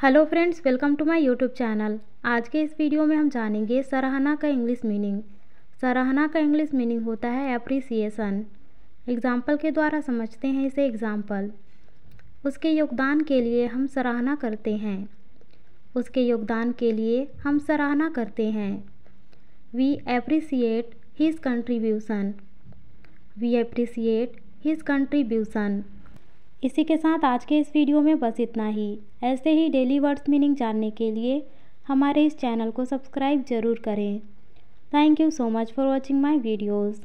hello friends welcome to my YouTube channel आज के इस वीडियो में हम जानेंगे सराहना का इंग्लिश मीनिंग सराहना का इंग्लिश मीनिंग होता है अप्रिसिएशन एग्जाम्पल के द्वारा समझते हैं इसे एग्जाम्पल उसके योगदान के लिए हम सराहना करते हैं उसके योगदान के लिए हम सराहना करते हैं we appreciate his contribution we appreciate his contribution इसी के साथ आज के इस वीडियो में बस इतना ही ऐसे ही डेली वर्ड्स मीनिंग जानने के लिए हमारे इस चैनल को सब्सक्राइब ज़रूर करें thank you so much for watching my videos